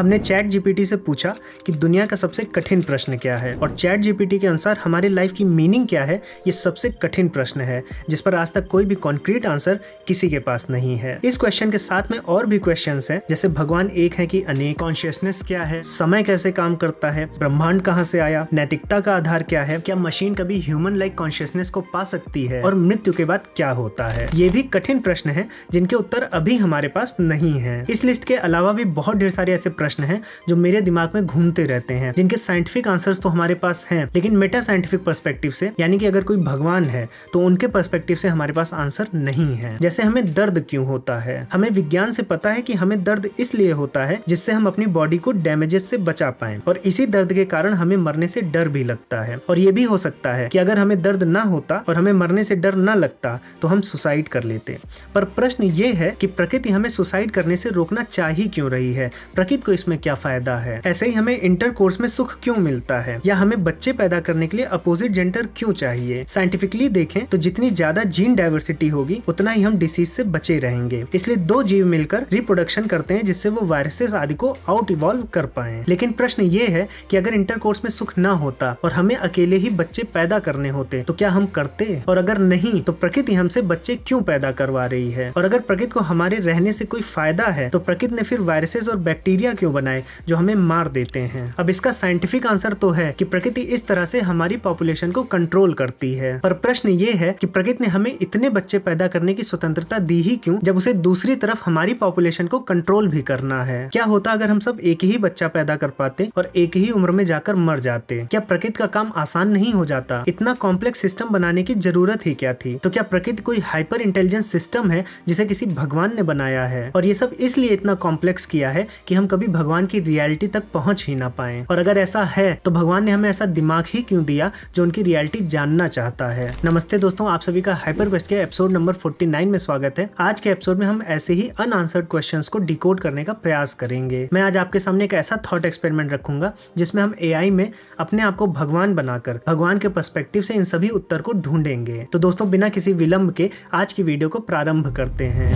हमने chat GPT से पूछा कि दुनिया का सबसे कठिन प्रश्न क्या है और चैट जीपीटी के अनुसार हमारे लाइफ की मीनिंग क्या है ये सबसे कठिन प्रश्न है जिस पर आज तक कोई भी कॉन्क्रीट आंसर किसी के पास नहीं है इस क्वेश्चन के साथ में और भी क्वेश्चन है जैसे भगवान एक है की अनेक कॉन्शियसनेस क्या है समय कैसे काम करता है ब्रह्मांड कहाँ से आया नैतिकता का आधार क्या है क्या मशीन कभी ह्यूमन लाइक कॉन्शियसनेस को पा सकती है और मृत्यु के बाद क्या होता है ये भी कठिन प्रश्न है जिनके उत्तर अभी हमारे पास नहीं है इस लिस्ट के अलावा भी बहुत ढेर सारे ऐसे प्रश्न प्रश्न हैं जो मेरे दिमाग में घूमते रहते हैं जिनके साइंटिफिक आंसर्स तो हमारे पास हैं लेकिन मेटा साइंटिफिक पर्सपेक्टिव से यानी कि अगर कोई भगवान है तो उनके पर्सपेक्टिव से हमारे पास आंसर नहीं है जैसे हमें दर्द क्यों होता है हमें विज्ञान से पता है कि हमें दर्द इसलिए होता है जिससे हम अपनी बॉडी को डैमेजेस से बचा पाए और इसी दर्द के कारण हमें मरने से डर भी लगता है और ये भी हो सकता है कि अगर हमें दर्द ना होता और हमें मरने से डर ना लगता तो हम सुसाइड कर लेते पर प्रश्न ये है कि प्रकृति हमें सुसाइड करने से रोकना चाह ही क्यों रही है प्रकृति को इसमें क्या फायदा है ऐसे ही हमें इंटर कोर्स में सुख क्यों मिलता है या हमें बच्चे पैदा करने के लिए अपोजिट जेंडर क्यों चाहिए साइंटिफिकली देखें तो जितनी ज्यादा जीन डाइवर्सिटी होगी उतना ही हम डिसीज से बचे रहेंगे इसलिए दो जीव मिलकर रिप्रोडक्शन करते हैं जिससे वो वायरसेस आदि को आउट इवॉल्व कर पाए लेकिन प्रश्न ये है कि अगर इंटर कोर्स में सुख ना होता और हमें अकेले ही बच्चे पैदा करने होते तो क्या हम करते और अगर नहीं तो प्रकृति हमसे बच्चे क्यों पैदा करवा रही है और अगर प्रकृति को हमारे रहने से कोई फायदा है तो प्रकृति ने फिर वायरसेस और बैक्टीरिया क्यों बनाए जो हमें मार देते हैं अब इसका साइंटिफिक आंसर तो है कि प्रकृति इस तरह से हमारी पॉपुलेशन को कंट्रोल करती है पर प्रश्न ये है कि प्रकृति ने हमें इतने बच्चे पैदा करने की स्वतंत्रता दी ही क्यों जब उसे दूसरी तरफ हमारी पॉपुलेशन को कंट्रोल भी करना है क्या होता अगर हम सब एक ही बच्चा पैदा कर पाते और एक ही उम्र में जाकर मर जाते क्या प्रकृति का काम आसान नहीं हो जाता इतना कॉम्प्लेक्स सिस्टम बनाने की जरूरत ही क्या थी तो क्या प्रकृति कोई हाइपर इंटेलिजेंस सिस्टम है जिसे किसी भगवान ने बनाया है और ये सब इसलिए इतना कॉम्प्लेक्स किया है कि हम कभी भगवान की रियलिटी तक पहुंच ही ना पाए और अगर ऐसा है तो भगवान ने हमें ऐसा दिमाग ही क्यों दिया जो उनकी रियलिटी जानना चाहता है नमस्ते दोस्तों आप सभी का हाइपर क्वेस्ट के एपिसोड नंबर 49 में स्वागत है आज के एपिसोड में हम ऐसे ही अनआंसर्ड क्वेश्चंस को डिकोड करने का प्रयास करेंगे मैं आज आपके सामने एक ऐसा थॉट एक्सपेरिमेंट रखूंगा जिसमें हम ए में अपने आप को भगवान बनाकर भगवान के पर्सपेक्टिव से इन सभी उत्तर को ढूंढेंगे तो दोस्तों बिना किसी विलंब के आज की वीडियो को प्रारंभ करते हैं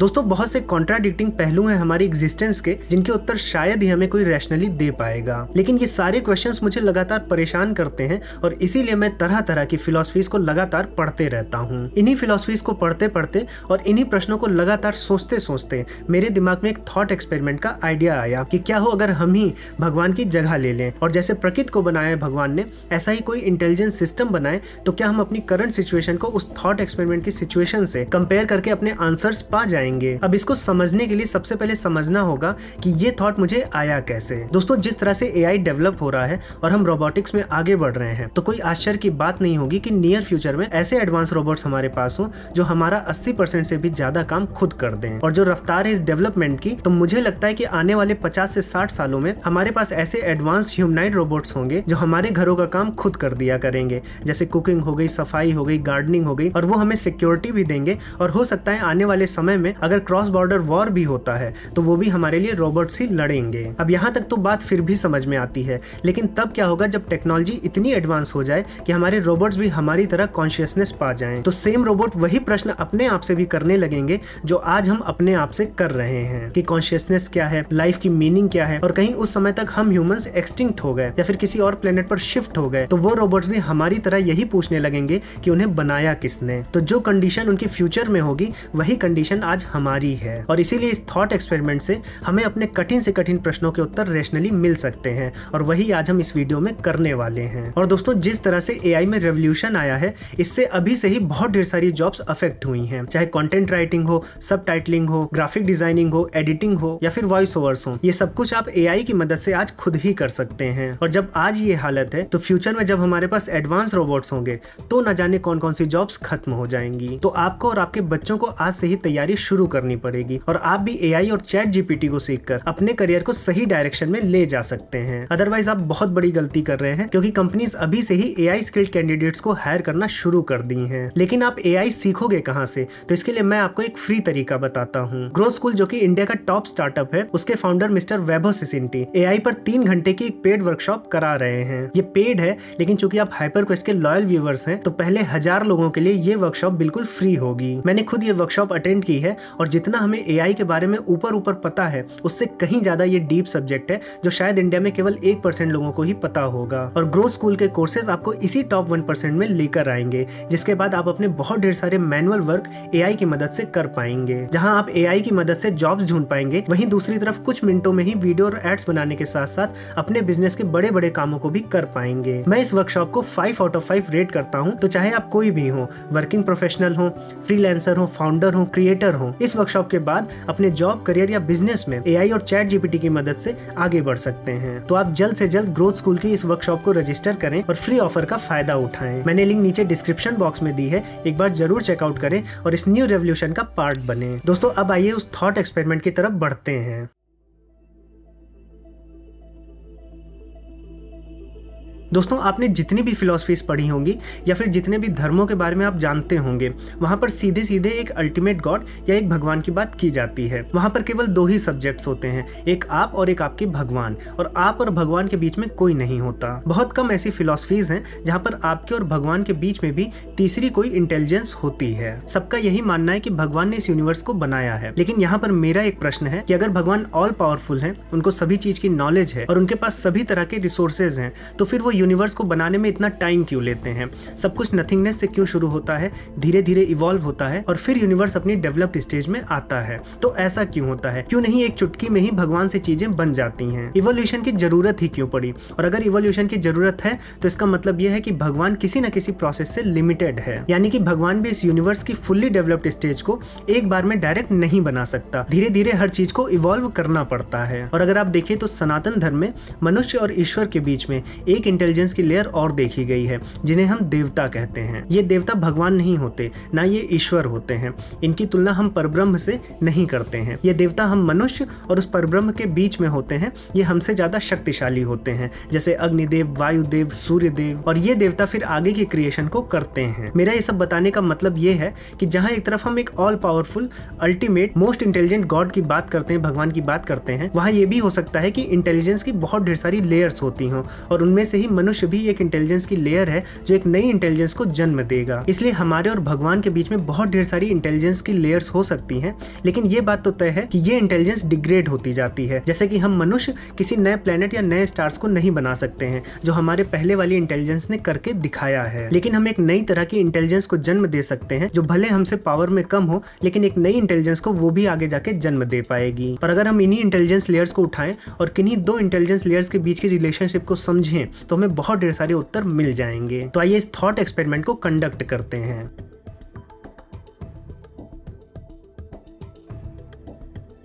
दोस्तों बहुत से कॉन्ट्राडिक्टिंग पहलू हैं हमारी एग्जिस्टेंस के जिनके उत्तर शायद ही हमें कोई रैशनली दे पाएगा लेकिन ये सारे क्वेश्चन मुझे लगातार परेशान करते हैं और इसीलिए मैं तरह तरह की फिलोसफीज को लगातार पढ़ते रहता हूँ इन्हीं फिलोसफीज को पढ़ते पढ़ते और इन्हीं प्रश्नों को लगातार सोचते सोचते मेरे दिमाग में एक थॉट एक्सपेरिमेंट का आइडिया आया कि क्या हो अगर हम ही भगवान की जगह ले लें और जैसे प्रकृति को बनाया है भगवान ने ऐसा ही कोई इंटेलिजेंस सिस्टम बनाए तो क्या हम अपनी करंट सिचुएशन को उस थॉट एक्सपेरिमेंट की सिचुएशन से कंपेयर करके अपने आंसर्स पा जाए जाएंगे अब इसको समझने के लिए सबसे पहले समझना होगा कि ये थॉट मुझे आया कैसे दोस्तों जिस तरह से ए डेवलप हो रहा है और हम रोबोटिक्स में आगे बढ़ रहे हैं तो कोई आश्चर्य की बात नहीं होगी कि नियर फ्यूचर में ऐसे एडवांस रोबोट्स हमारे पास हो जो हमारा 80% से भी ज्यादा काम खुद कर दें और जो रफ्तार है इस डेवलपमेंट की तो मुझे लगता है कि आने वाले 50 से 60 सालों में हमारे पास ऐसे एडवांस ह्यूमनाइड रोबोट्स होंगे जो हमारे घरों का काम खुद कर दिया करेंगे जैसे कुकिंग हो गई सफाई हो गई गार्डनिंग हो गई और वो हमें सिक्योरिटी भी देंगे और हो सकता है आने वाले समय में अगर क्रॉस बॉर्डर वॉर भी होता है तो वो भी हमारे लिए रोबोट्स ही लड़ेंगे अब यहाँ तक तो बात फिर भी समझ में आती है लेकिन तब क्या होगा जब टेक्नोलॉजी इतनी एडवांस हो जाए कि हमारे रोबोट्स भी हमारी तरह कॉन्शियसनेस पा जाए तो सेम रोबोट वही प्रश्न अपने आप से भी करने लगेंगे जो आज हम अपने आप से कर रहे हैं कि कॉन्शियसनेस क्या है लाइफ की मीनिंग क्या है और कहीं उस समय तक हम ह्यूमंस एक्सटिंक्ट हो गए या फिर किसी और प्लेनेट पर शिफ्ट हो गए तो वो रोबोट्स भी हमारी तरह यही पूछने लगेंगे कि उन्हें बनाया किसने तो जो कंडीशन उनकी फ्यूचर में होगी वही कंडीशन आज हमारी है और इसीलिए इस थॉट एक्सपेरिमेंट से हमें अपने कठिन से कठिन प्रश्नों के उत्तर रेशनली मिल सकते हैं और वही आज हम इस वीडियो में करने वाले हैं और दोस्तों जिस तरह से ए में रेवोल्यूशन आया है इससे अभी से ही बहुत ढेर सारी जॉब्स अफेक्ट हुई हैं चाहे कंटेंट राइटिंग हो सब हो ग्राफिक डिजाइनिंग हो एडिटिंग हो या फिर वॉइस ओवर्स हो ये सब कुछ आप ए की मदद से आज खुद ही कर सकते हैं और जब आज ये हालत है तो फ्यूचर में जब हमारे पास एडवांस रोबोट्स होंगे तो न जाने कौन कौन सी जॉब्स खत्म हो जाएंगी तो आपको और आपके बच्चों को आज से ही तैयारी शुरू शुरू करनी पड़ेगी और आप भी ए और चैट जीपीटी को सीख कर अपने करियर को सही डायरेक्शन में ले जा सकते हैं अदरवाइज आप बहुत बड़ी गलती कर रहे हैं क्योंकि कंपनीज अभी से ही ए स्किल्ड कैंडिडेट्स को हायर करना शुरू कर दी है लेकिन आप ए सीखोगे कहाँ से तो इसके लिए मैं आपको एक फ्री तरीका बताता हूँ ग्रो स्कूल जो की इंडिया का टॉप स्टार्टअप है उसके फाउंडर मिस्टर वैभव सिसिंटी आई पर तीन घंटे की एक पेड वर्कशॉप करा रहे हैं ये पेड है लेकिन चूंकि आप हाइपर क्वेस्ट के लॉयल व्यूवर्स हैं तो पहले हजार लोगों के लिए ये वर्कशॉप बिल्कुल फ्री होगी मैंने खुद ये वर्कशॉप अटेंड की है और जितना हमें ए के बारे में ऊपर ऊपर पता है उससे कहीं ज़्यादा ये डीप सब्जेक्ट है जो शायद इंडिया में केवल एक परसेंट लोगों को ही पता होगा और ग्रो स्कूल के कोर्सेज आपको इसी टॉप वन परसेंट में लेकर आएंगे जिसके बाद आप अपने बहुत ढेर सारे मैनुअल वर्क ए की मदद से कर पाएंगे जहाँ आप ए की मदद से जॉब्स ढूंढ पाएंगे वहीं दूसरी तरफ कुछ मिनटों में ही वीडियो और एड्स बनाने के साथ साथ अपने बिजनेस के बड़े बड़े कामों को भी कर पाएंगे मैं इस वर्कशॉप को five out of five rate करता हूँ तो चाहे आप कोई भी हो वर्किंग प्रोफेशनल हो फ्रीलैंसर हो फाउंडर हो क्रिएटर हो इस वर्कशॉप के बाद अपने जॉब करियर या बिजनेस में ए और चैट जीपीटी की मदद से आगे बढ़ सकते हैं तो आप जल्द से जल्द ग्रोथ स्कूल की इस वर्कशॉप को रजिस्टर करें और फ्री ऑफर का फायदा उठाएं मैंने लिंक नीचे डिस्क्रिप्शन बॉक्स में दी है एक बार जरूर चेकआउट करें और इस न्यू रेवल्यूशन का पार्ट बने दोस्तों अब आइए उस थॉट एक्सपेरिमेंट की तरफ बढ़ते हैं दोस्तों आपने जितनी भी फिलोसफीज पढ़ी होंगी या फिर जितने भी धर्मों के बारे में आप जानते होंगे वहाँ पर सीधे सीधे एक अल्टीमेट गॉड या एक भगवान की बात की जाती है वहाँ पर केवल दो ही सब्जेक्ट्स होते हैं एक आप और एक आपके भगवान और आप और भगवान के बीच में कोई नहीं होता बहुत कम ऐसी फिलोसफीज हैं जहाँ पर आपके और भगवान के बीच में भी तीसरी कोई इंटेलिजेंस होती है सबका यही मानना है कि भगवान ने इस यूनिवर्स को बनाया है लेकिन यहाँ पर मेरा एक प्रश्न है कि अगर भगवान ऑल पावरफुल है उनको सभी चीज की नॉलेज है और उनके पास सभी तरह के रिसोर्सेज हैं तो फिर वो यूनिवर्स को बनाने में इतना टाइम क्यों लेते हैं सब कुछ नथिंगनेस से क्यों शुरू होता है धीरे धीरे इवॉल्व होता है और फिर यूनिवर्स अपनी डेवलप्ड स्टेज में आता है तो ऐसा क्यों होता है क्यों नहीं एक चुटकी में ही भगवान से चीजें बन जाती हैं इवोल्यूशन की जरूरत ही क्यों पड़ी और अगर इवोल्यूशन की जरूरत है तो इसका मतलब यह है कि भगवान किसी न किसी प्रोसेस से लिमिटेड है यानी कि भगवान भी इस यूनिवर्स की फुल्ली डेवलप्ड स्टेज को एक बार में डायरेक्ट नहीं बना सकता धीरे धीरे हर चीज को इवॉल्व करना पड़ता है और अगर आप देखें तो सनातन धर्म में मनुष्य और ईश्वर के बीच में एक इंटेलिजेंस इंटेलिजेंस की लेयर और देखी गई है जिन्हें हम देवता कहते हैं ये देवता भगवान नहीं होते ना ये ईश्वर होते हैं इनकी तुलना हम परब्रह्म से नहीं करते हैं ये देवता हम मनुष्य और उस परब्रह्म के बीच में होते हैं ये हमसे ज़्यादा शक्तिशाली होते हैं जैसे अग्निदेव वायुदेव सूर्यदेव और ये देवता फिर आगे की क्रिएशन को करते हैं मेरा ये सब बताने का मतलब ये है कि जहाँ एक तरफ हम एक all powerful ultimate most intelligent god की बात करते हैं भगवान की बात करते हैं वहाँ ये भी हो सकता है कि इंटेलिजेंस की बहुत ढेर सारी लेयर्स होती हों और उनमें से ही मनुष्य भी एक इंटेलिजेंस की लेयर है जो एक नई इंटेलिजेंस को जन्म देगा इसलिए हमारे और भगवान के बीच में बहुत ढेर सारी इंटेलिजेंस की लेयर्स हो सकती हैं लेकिन ये बात तो तय है कि ये इंटेलिजेंस डिग्रेड होती जाती है जैसे कि हम मनुष्य किसी नए प्लेनेट या नए स्टार्स को नहीं बना सकते हैं जो हमारे पहले वाली इंटेलिजेंस ने करके दिखाया है लेकिन हम एक नई तरह की इंटेलिजेंस को जन्म दे सकते हैं जो भले हमसे पावर में कम हो लेकिन एक नई इंटेलिजेंस को वो भी आगे जाके जन्म दे पाएगी पर अगर हम इन्हीं इंटेलिजेंस लेयर्स को उठाएं और किन्हीं दो इंटेलिजेंस लेयर्स के बीच की रिलेशनशिप को समझें तो हमें हमें बहुत ढेर सारे उत्तर मिल जाएंगे तो आइए इस थॉट एक्सपेरिमेंट को कंडक्ट करते हैं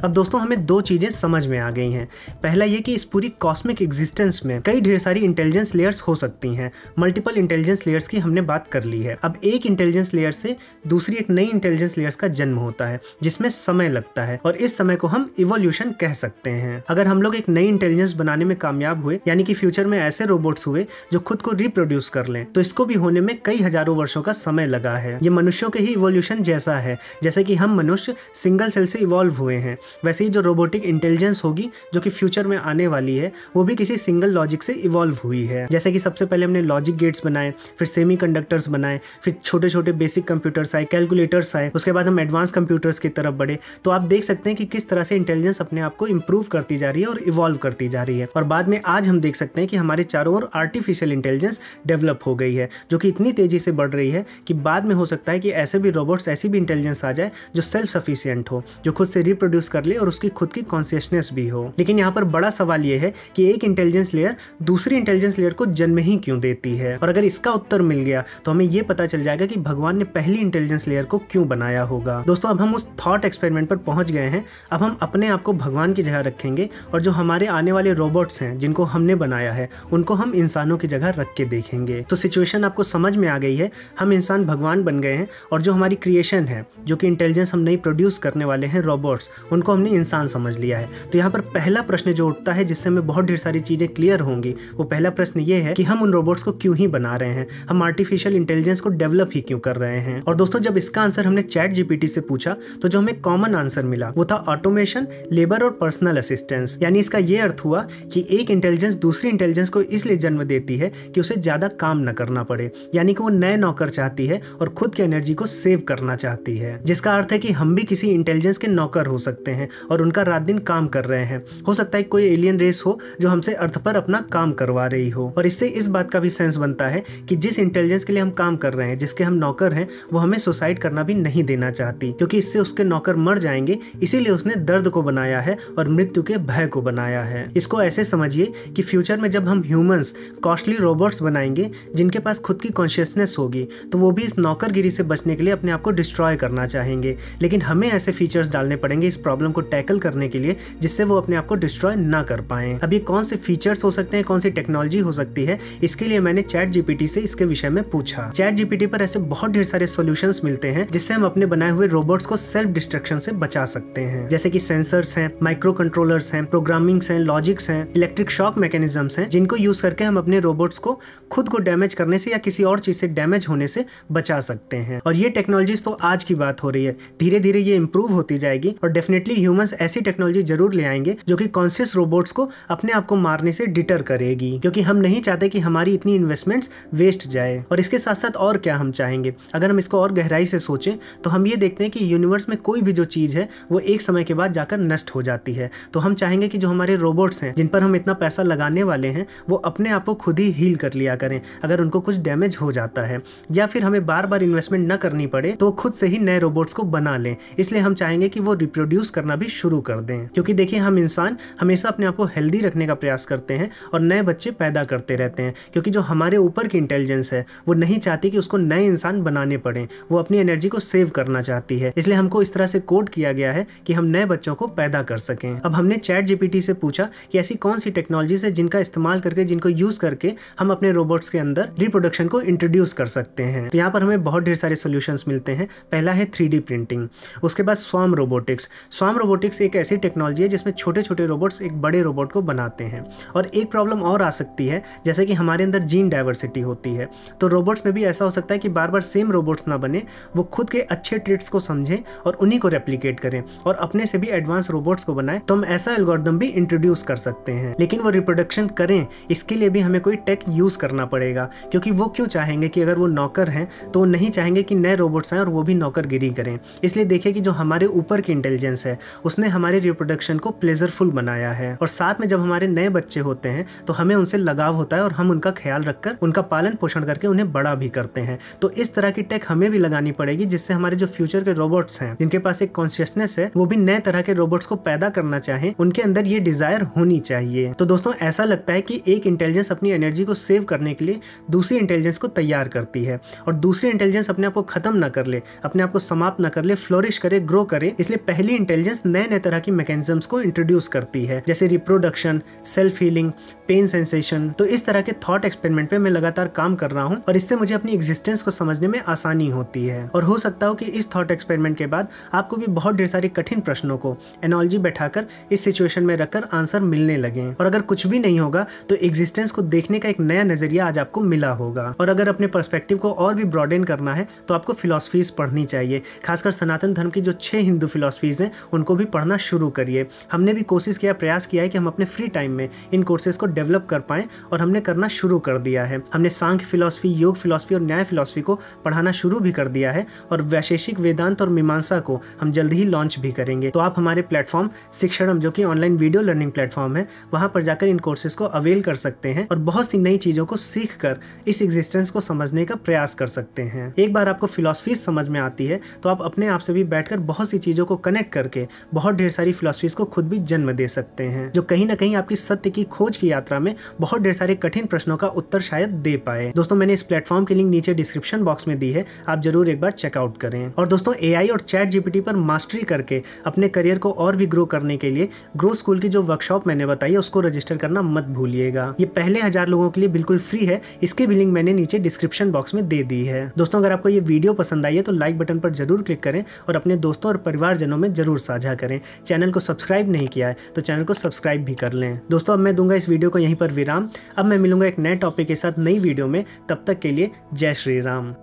अब दोस्तों हमें दो चीज़ें समझ में आ गई हैं पहला ये कि इस पूरी कॉस्मिक एग्जिस्टेंस में कई ढेर सारी इंटेलिजेंस लेयर्स हो सकती हैं मल्टीपल इंटेलिजेंस लेयर्स की हमने बात कर ली है अब एक इंटेलिजेंस लेयर से दूसरी एक नई इंटेलिजेंस लेयर्स का जन्म होता है जिसमें समय लगता है और इस समय को हम इवोल्यूशन कह सकते हैं अगर हम लोग एक नई इंटेलिजेंस बनाने में कामयाब हुए यानी कि फ्यूचर में ऐसे रोबोट्स हुए जो खुद को रिप्रोड्यूस कर लें तो इसको भी होने में कई हजारों वर्षों का समय लगा है ये मनुष्यों के ही इवोल्यूशन जैसा है जैसे कि हम मनुष्य सिंगल सेल से इवॉल्व हुए हैं वैसे ही जो रोबोटिक इंटेलिजेंस होगी जो कि फ्यूचर में आने वाली है वो भी किसी सिंगल लॉजिक से इवॉल्व हुई है जैसे कि सबसे पहले हमने लॉजिक गेट्स बनाए फिर सेमी कंडक्टर्स बनाए फिर छोटे छोटे बेसिक कंप्यूटर्स आए कैलकुलेटर्स आए उसके बाद हम एडवांस कंप्यूटर्स की तरफ बढ़े तो आप देख सकते हैं कि किस तरह से इंटेलिजेंस अपने आप को इम्प्रूव करती जा रही है और इवॉल्व करती जा रही है और बाद में आज हम देख सकते हैं कि हमारे चारों ओर आर्टिफिशियल इंटेलिजेंस डेवलप हो गई है जो कि इतनी तेजी से बढ़ रही है कि बाद में हो सकता है कि ऐसे भी रोबोट्स ऐसी भी इंटेलिजेंस आ जाए जो सेल्फ सफिशियंट हो जो खुद से रिप्रोड्यूस कर कर ले और उसकी खुद की कॉन्सियसनेस भी हो लेकिन यहाँ पर बड़ा सवाल यह है कि एक इंटेलिजेंस लेयर दूसरी इंटेलिजेंस लेयर को जन्म ही क्यों देती है और अगर इसका उत्तर मिल गया तो हमें ये पता चल जाएगा कि भगवान ने पहली इंटेलिजेंस लेयर को क्यों बनाया होगा दोस्तों अब हम उस थॉट एक्सपेरिमेंट पर पहुंच गए हैं अब हम अपने आप को भगवान की जगह रखेंगे और जो हमारे आने वाले रोबोट्स हैं जिनको हमने बनाया है उनको हम इंसानों की जगह रख के देखेंगे तो सिचुएशन आपको समझ में आ गई है हम इंसान भगवान बन गए हैं और जो हमारी क्रिएशन है जो कि इंटेलिजेंस हम नई प्रोड्यूस करने वाले हैं रोबोट्स उन उनको हमने इंसान समझ लिया है तो यहाँ पर पहला प्रश्न जो उठता है जिससे हमें बहुत ढेर सारी चीज़ें क्लियर होंगी वो पहला प्रश्न ये है कि हम उन रोबोट्स को क्यों ही बना रहे हैं हम आर्टिफिशियल इंटेलिजेंस को डेवलप ही क्यों कर रहे हैं और दोस्तों जब इसका आंसर हमने चैट जीपीटी से पूछा तो जो हमें कॉमन आंसर मिला वो था ऑटोमेशन लेबर और पर्सनल असिस्टेंस यानी इसका ये अर्थ हुआ कि एक इंटेलिजेंस दूसरी इंटेलिजेंस को इसलिए जन्म देती है कि उसे ज़्यादा काम न करना पड़े यानी कि वो नए नौकर चाहती है और खुद की एनर्जी को सेव करना चाहती है जिसका अर्थ है कि हम भी किसी इंटेलिजेंस के नौकर हो सकते हैं और उनका रात दिन काम कर रहे हैं हो सकता है कोई एलियन रेस हो जो हमसे अर्थ पर अपना काम करवा रही हो और इससे इस बात का भी सेंस बनता है कि जिस इंटेलिजेंस के लिए हम काम कर रहे हैं जिसके हम नौकर हैं वो हमें सुसाइड करना भी नहीं देना चाहती क्योंकि इससे उसके नौकर मर जाएंगे इसीलिए उसने दर्द को बनाया है और मृत्यु के भय को बनाया है इसको ऐसे समझिए कि फ्यूचर में जब हम ह्यूमंस कॉस्टली रोबोट्स बनाएंगे जिनके पास खुद की कॉन्शियसनेस होगी तो वो भी इस नौकरगिरी से बचने के लिए अपने आप को डिस्ट्रॉय करना चाहेंगे लेकिन हमें ऐसे फीचर्स डालने पड़ेंगे इस प्रॉब्लम प्रॉब्लम को टैकल करने के लिए जिससे वो अपने आप को डिस्ट्रॉय ना कर पाए अब ये कौन से फीचर्स हो सकते हैं कौन सी टेक्नोलॉजी हो सकती है इसके लिए मैंने चैट जीपीटी से इसके विषय में पूछा चैट जीपीटी पर ऐसे बहुत ढेर सारे सोल्यूशन मिलते हैं जिससे हम अपने बनाए हुए रोबोट्स को सेल्फ डिस्ट्रक्शन से बचा सकते हैं जैसे की सेंसर्स हैं माइक्रो कंट्रोलर्स हैं प्रोग्रामिंग्स हैं लॉजिक्स हैं इलेक्ट्रिक शॉक मैकेनिज्म्स हैं जिनको यूज करके हम अपने रोबोट्स को खुद को डैमेज करने से या किसी और चीज से डैमेज होने से बचा सकते हैं और ये टेक्नोलॉजीज तो आज की बात हो रही है धीरे धीरे ये इंप्रूव होती जाएगी और डेफिनेटली अल्टीमेटली ह्यूमंस ऐसी टेक्नोलॉजी जरूर ले आएंगे जो कि कॉन्सियस रोबोट्स को अपने आप को मारने से डिटर करेगी क्योंकि हम नहीं चाहते कि हमारी इतनी इन्वेस्टमेंट्स वेस्ट जाए और इसके साथ साथ और क्या हम चाहेंगे अगर हम इसको और गहराई से सोचें तो हम ये देखते हैं कि यूनिवर्स में कोई भी जो चीज़ है वो एक समय के बाद जाकर नष्ट हो जाती है तो हम चाहेंगे कि जो हमारे रोबोट्स हैं जिन पर हम इतना पैसा लगाने वाले हैं वो अपने आप को खुद ही हील कर लिया करें अगर उनको कुछ डैमेज हो जाता है या फिर हमें बार बार इन्वेस्टमेंट न करनी पड़े तो खुद से ही नए रोबोट्स को बना लें इसलिए हम चाहेंगे कि वो रिप्रोड्यूस कर करना भी शुरू कर दें क्योंकि देखिए हम इंसान हमेशा अपने आप को हेल्दी रखने का प्रयास करते हैं और नए बच्चे पैदा करते रहते हैं क्योंकि जो हमारे ऊपर की इंटेलिजेंस है वो नहीं चाहती कि उसको नए इंसान बनाने पड़े वो अपनी एनर्जी को सेव करना चाहती है इसलिए हमको इस तरह से कोड किया गया है कि हम नए बच्चों को पैदा कर सकें अब हमने चैट जीपीटी से पूछा कि ऐसी कौन सी टेक्नोलॉजी है जिनका इस्तेमाल करके जिनको यूज करके हम अपने रोबोट्स के अंदर रिप्रोडक्शन को इंट्रोड्यूस कर सकते हैं तो यहाँ पर हमें बहुत ढेर सारे सोल्यूशन मिलते हैं पहला है थ्री प्रिंटिंग उसके बाद स्वाम रोबोटिक्स स्वाम स्वाम रोबोटिक्स एक ऐसी टेक्नोलॉजी है जिसमें छोटे छोटे रोबोट्स एक बड़े रोबोट को बनाते हैं और एक प्रॉब्लम और आ सकती है जैसे कि हमारे अंदर जीन डाइवर्सिटी होती है तो रोबोट्स में भी ऐसा हो सकता है कि बार बार सेम रोबोट्स ना बने वो खुद के अच्छे ट्रिट्स को समझें और उन्हीं को रेप्लीकेट करें और अपने से भी एडवांस रोबोट्स को बनाएं तो हम ऐसा एल्गोरिदम भी इंट्रोड्यूस कर सकते हैं लेकिन वो रिप्रोडक्शन करें इसके लिए भी हमें कोई टेक यूज़ करना पड़ेगा क्योंकि वो क्यों चाहेंगे कि अगर वो नौकर हैं तो वो नहीं चाहेंगे कि नए रोबोट्स आएँ और वो भी नौकरगिरी करें इसलिए देखें कि जो हमारे ऊपर की इंटेलिजेंस है उसने हमारे रिप्रोडक्शन को प्लेजरफुल बनाया है और साथ में जब हमारे नए बच्चे होते हैं तो हमें उनसे लगाव होता है और हम उनका ख्याल रखकर उनका पालन पोषण करके उन्हें बड़ा भी करते हैं तो इस तरह की टेक हमें भी लगानी पड़ेगी जिससे हमारे जो फ्यूचर के रोबोट्स हैं जिनके पास एक कॉन्शियसनेस है वो भी नए तरह के रोबोट्स को पैदा करना चाहे उनके अंदर ये डिजायर होनी चाहिए तो दोस्तों ऐसा लगता है कि एक इंटेलिजेंस अपनी एनर्जी को सेव करने के लिए दूसरी इंटेलिजेंस को तैयार करती है और दूसरी इंटेलिजेंस अपने आप को खत्म ना कर ले अपने आप को समाप्त ना कर ले फ्लोरिश करे ग्रो करे इसलिए पहली इंटेलिजेंस साइंस नए नए तरह की मैकेनिज्म्स को इंट्रोड्यूस करती है जैसे reproduction self healing pain sensation तो इस तरह के थॉट एक्सपेरिमेंट पे मैं लगातार काम कर रहा हूँ और इससे मुझे अपनी एग्जिस्टेंस को समझने में आसानी होती है और हो सकता हो कि इस थॉट एक्सपेरिमेंट के बाद आपको भी बहुत ढेर सारे कठिन प्रश्नों को एनोलॉजी बैठाकर इस सिचुएशन में रखकर आंसर मिलने लगे और अगर कुछ भी नहीं होगा तो एग्जिस्टेंस को देखने का एक नया नजरिया आज आपको मिला होगा और अगर अपने पर्सपेक्टिव को और भी ब्रॉडेन करना है तो आपको फिलोसफीज पढ़नी चाहिए खासकर सनातन धर्म की जो छह हिंदू फिलोसफीज हैं उनको भी पढ़ना शुरू करिए हमने भी कोशिश किया प्रयास किया है कि हम अपने फ्री टाइम में इन कोर्सेज को डेवलप कर पाएँ और हमने करना शुरू कर दिया है हमने सांख्य फिलोसफी योग फ़िलोसफी और न्याय फिलासफ़ी को पढ़ाना शुरू भी कर दिया है और वैशेषिक वेदांत और मीमांसा को हम जल्द ही लॉन्च भी करेंगे तो आप हमारे प्लेटफॉर्म शिक्षणम जो कि ऑनलाइन वीडियो लर्निंग प्लेटफॉर्म है वहाँ पर जाकर इन कोर्सेज को अवेल कर सकते हैं और बहुत सी नई चीज़ों को सीख कर इस एग्जिस्टेंस को समझने का प्रयास कर सकते हैं एक बार आपको फिलॉसफीज समझ में आती है तो आप अपने आप से भी बैठकर बहुत सी चीज़ों को कनेक्ट करके बहुत ढेर सारी फिलोसफीज को खुद भी जन्म दे सकते हैं जो कहीं ना कहीं आपकी सत्य की खोज की यात्रा में बहुत ढेर सारे कठिन प्रश्नों का उत्तर शायद दे पाए दोस्तों मैंने इस प्लेटफॉर्म की लिंक नीचे डिस्क्रिप्शन बॉक्स में दी है आप जरूर एक बार चेकआउट करें और दोस्तों ए और चैट जीपीटी पर मास्टरी करके अपने करियर को और भी ग्रो करने के लिए ग्रो स्कूल की जो वर्कशॉप मैंने बताई है उसको रजिस्टर करना मत भूलिएगा ये पहले हजार लोगों के लिए बिल्कुल फ्री है इसकी भी लिंक मैंने नीचे डिस्क्रिप्शन बॉक्स में दे दी है दोस्तों अगर आपको ये वीडियो पसंद आई है तो लाइक बटन पर जरूर क्लिक करें और अपने दोस्तों और परिवारजनों में जरूर साथ साझा करें चैनल को सब्सक्राइब नहीं किया है तो चैनल को सब्सक्राइब भी कर लें दोस्तों अब मैं दूंगा इस वीडियो को यहीं पर विराम अब मैं मिलूंगा एक नए टॉपिक के साथ नई वीडियो में तब तक के लिए जय श्री राम